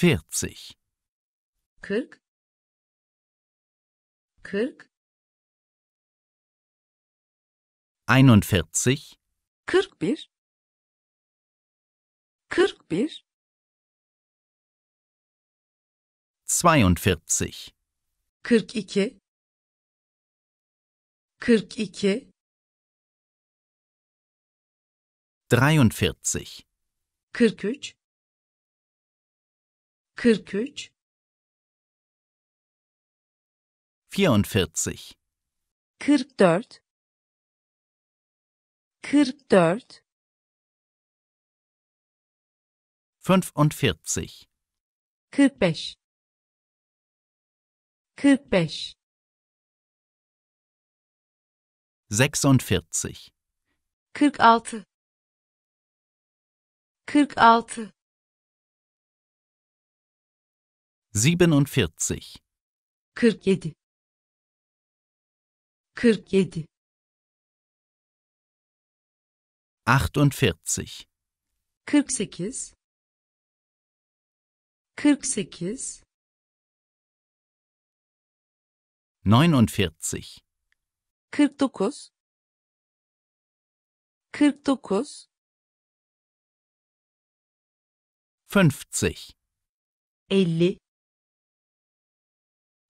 40 40 40 41 41 41 42 42 42 43 43 43 44 44 44 45 45 45 46 46 46 47 47 47 48 48 48 49 49 49 50 50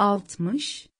altmış